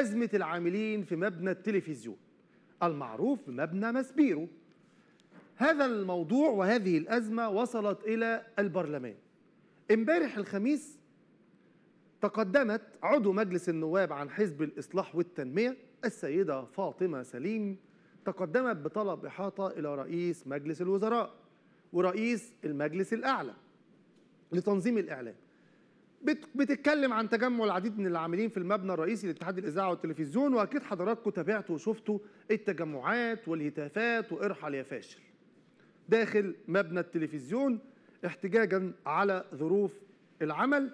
أزمة العاملين في مبنى التلفزيون المعروف بمبنى ماسبيرو هذا الموضوع وهذه الأزمة وصلت إلى البرلمان امبارح الخميس تقدمت عضو مجلس النواب عن حزب الإصلاح والتنمية السيدة فاطمة سليم تقدمت بطلب إحاطة إلى رئيس مجلس الوزراء ورئيس المجلس الأعلى لتنظيم الإعلام بتتكلم عن تجمع العديد من العاملين في المبنى الرئيسي لاتحاد الاذاعه والتلفزيون واكيد حضراتكم تابعتوا وشفتوا التجمعات والهتافات وارحل يا فاشل داخل مبنى التلفزيون احتجاجا على ظروف العمل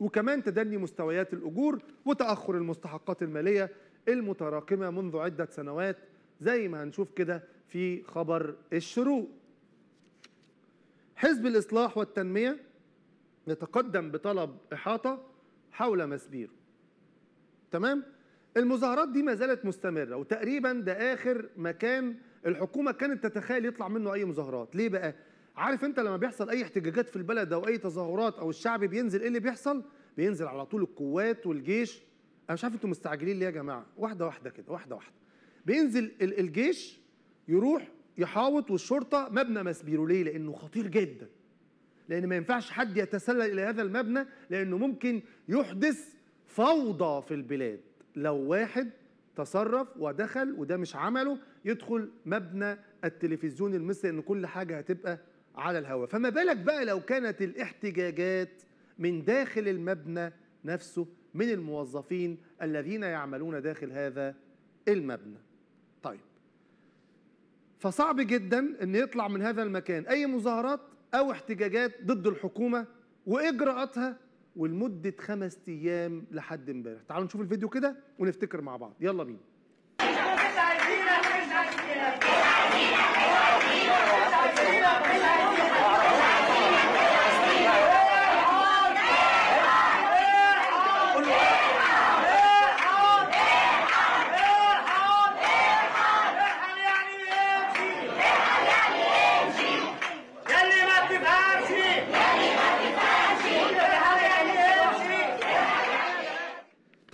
وكمان تدني مستويات الاجور وتاخر المستحقات الماليه المتراكمه منذ عده سنوات زي ما هنشوف كده في خبر الشروق حزب الاصلاح والتنميه نتقدم بطلب إحاطة حول مسبيرو تمام؟ المظاهرات دي ما زالت مستمرة وتقريبا ده آخر مكان الحكومة كانت تتخيل يطلع منه أي مظاهرات ليه بقى؟ عارف أنت لما بيحصل أي احتجاجات في البلد أو أي تظاهرات أو الشعب بينزل إيه اللي بيحصل؟ بينزل على طول القوات والجيش أنا مش عارف أنتم مستعجلين ليه يا جماعة واحدة واحدة كده واحدة واحدة بينزل الجيش يروح يحاوط والشرطة مبنى مسبيرو ليه؟ لأنه خطير جدا لأن ما ينفعش حد يتسلل إلى هذا المبنى لأنه ممكن يحدث فوضى في البلاد لو واحد تصرف ودخل وده مش عمله يدخل مبنى التلفزيون المصري ان كل حاجه هتبقى على الهواء فما بالك بقى لو كانت الاحتجاجات من داخل المبنى نفسه من الموظفين الذين يعملون داخل هذا المبنى طيب فصعب جدا ان يطلع من هذا المكان اي مظاهرات أو احتجاجات ضد الحكومة وإجراءاتها ولمدة خمس أيام لحد امبارح تعالوا نشوف الفيديو كده ونفتكر مع بعض يلا بينا مش عايزينك مش عايزينك مش عايزينك مش عايزينك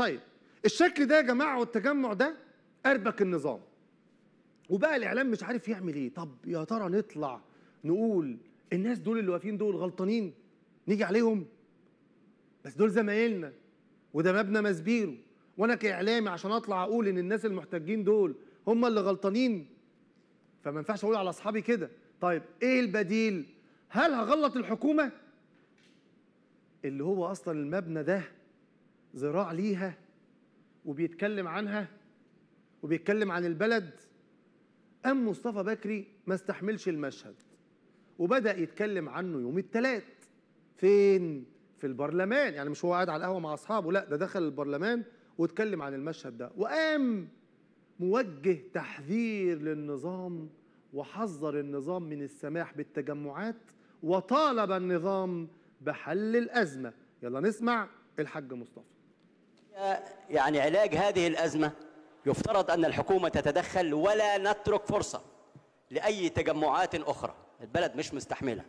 طيب الشكل ده يا جماعه والتجمع ده اربك النظام وبقى الاعلام مش عارف يعمل ايه طب يا ترى نطلع نقول الناس دول اللي واقفين دول غلطانين نيجي عليهم بس دول زمايلنا وده مبنى مزبيره وانا كاعلامي عشان اطلع اقول ان الناس المحتجين دول هم اللي غلطانين فما ينفعش اقول على اصحابي كده طيب ايه البديل هل هغلط الحكومه اللي هو اصلا المبنى ده ذراع ليها وبيتكلم عنها وبيتكلم عن البلد قام مصطفى بكري ما استحملش المشهد وبدا يتكلم عنه يوم الثلاث فين في البرلمان يعني مش هو قاعد على القهوه مع اصحابه لا ده دخل البرلمان واتكلم عن المشهد ده وقام موجه تحذير للنظام وحذر النظام من السماح بالتجمعات وطالب النظام بحل الازمه يلا نسمع الحاج مصطفى يعني علاج هذه الأزمة يفترض أن الحكومة تتدخل ولا نترك فرصة لأي تجمعات أخرى البلد مش مستحملة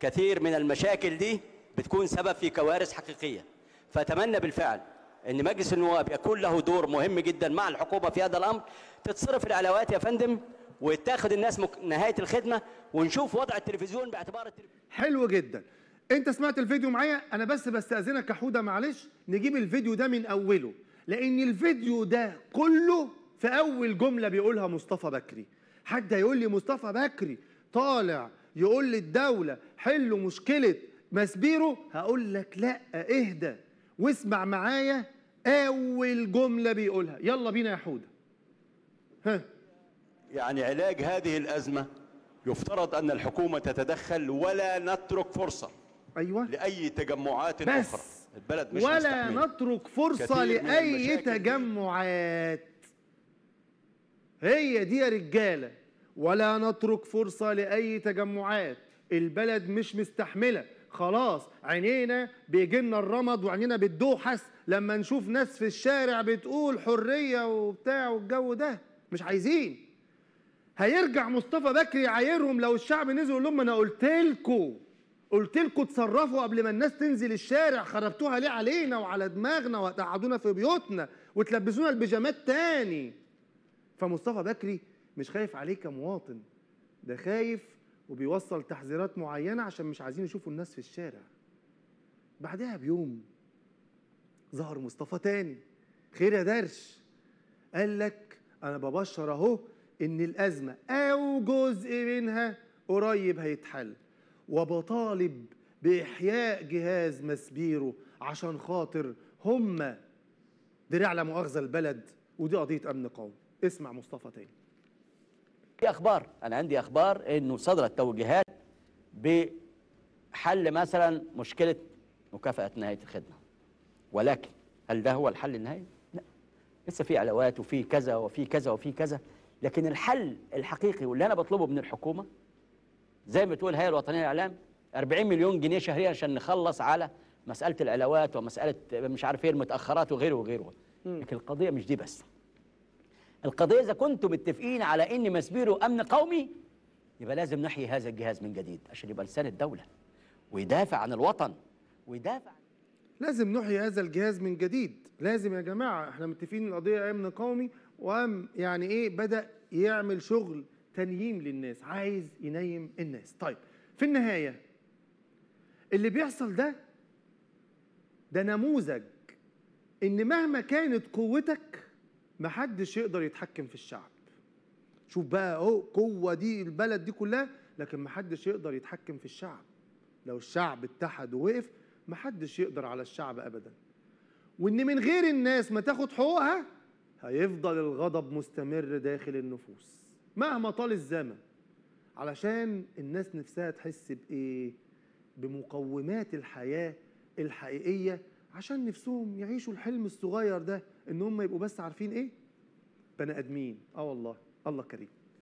كثير من المشاكل دي بتكون سبب في كوارث حقيقية فأتمنى بالفعل أن مجلس النواب يكون له دور مهم جدا مع الحكومة في هذا الأمر تتصرف العلاوات يا فندم وتاخد الناس نهاية الخدمة ونشوف وضع التلفزيون باعتبار التلفزيون حلو جدا انت سمعت الفيديو معايا انا بس بستاذنك كحوده معلش نجيب الفيديو ده من اوله لان الفيديو ده كله في اول جمله بيقولها مصطفى بكري حد هيقول لي مصطفى بكري طالع يقول للدوله حلوا مشكله مسبيرو هقول لك لا اهدى واسمع معايا اول جمله بيقولها يلا بينا يا حوده ها يعني علاج هذه الازمه يفترض ان الحكومه تتدخل ولا نترك فرصه أيوة. لأي تجمعات بس أخرى البلد مش ولا مستحمل. نترك فرصة لأي تجمعات هي دي يا رجالة ولا نترك فرصة لأي تجمعات البلد مش مستحملة خلاص عينينا بيجي لنا الرمد وعينينا بتدوحس لما نشوف ناس في الشارع بتقول حرية وبتاع والجو ده مش عايزين هيرجع مصطفى بكري يعايرهم لو الشعب نزل يقول لهم انا قلت لكم قلت لكم اتصرفوا قبل ما الناس تنزل الشارع خربتوها ليه علينا وعلى دماغنا وتقعدونا في بيوتنا وتلبسونا البيجامات تاني فمصطفى بكري مش خايف عليه كمواطن ده خايف وبيوصل تحذيرات معينه عشان مش عايزين يشوفوا الناس في الشارع بعدها بيوم ظهر مصطفى تاني خير يا درش قال لك انا ببشر اهو ان الازمه او جزء منها قريب هيتحل وبطالب بإحياء جهاز مسبيره عشان خاطر هم دراع لا مؤاخذة البلد ودي قضية أمن قومي اسمع مصطفى تاني في أخبار أنا عندي أخبار إنه صدرت توجيهات بحل مثلا مشكلة مكافأة نهاية الخدمة ولكن هل ده هو الحل النهائي؟ لا لسه في علاوات وفي كذا وفي كذا وفي كذا لكن الحل الحقيقي واللي أنا بطلبه من الحكومة زي ما تقول الهيئه الوطنيه للاعلام 40 مليون جنيه شهريا عشان نخلص على مساله العلاوات ومساله مش عارف ايه المتاخرات وغيره وغيره لكن القضيه مش دي بس القضيه اذا كنتم متفقين على ان مسبيرو امن قومي يبقى لازم نحيي هذا الجهاز من جديد عشان يبقى لسان الدوله ويدافع عن الوطن ويدافع لازم نحيي هذا الجهاز من جديد لازم يا جماعه احنا متفقين القضيه امن قومي وام يعني ايه بدا يعمل شغل تنييم للناس عايز ينيم الناس طيب في النهاية اللي بيحصل ده ده نموذج ان مهما كانت قوتك محدش يقدر يتحكم في الشعب شوف بقى اهو قوة دي البلد دي كلها لكن محدش يقدر يتحكم في الشعب لو الشعب اتحد ووقف محدش يقدر على الشعب ابدا وان من غير الناس ما تاخد حقوقها هيفضل الغضب مستمر داخل النفوس مهما طال الزمن علشان الناس نفسها تحس بايه بمقومات الحياه الحقيقيه عشان نفسهم يعيشوا الحلم الصغير ده ان هم يبقوا بس عارفين ايه بني ادمين اه والله الله كريم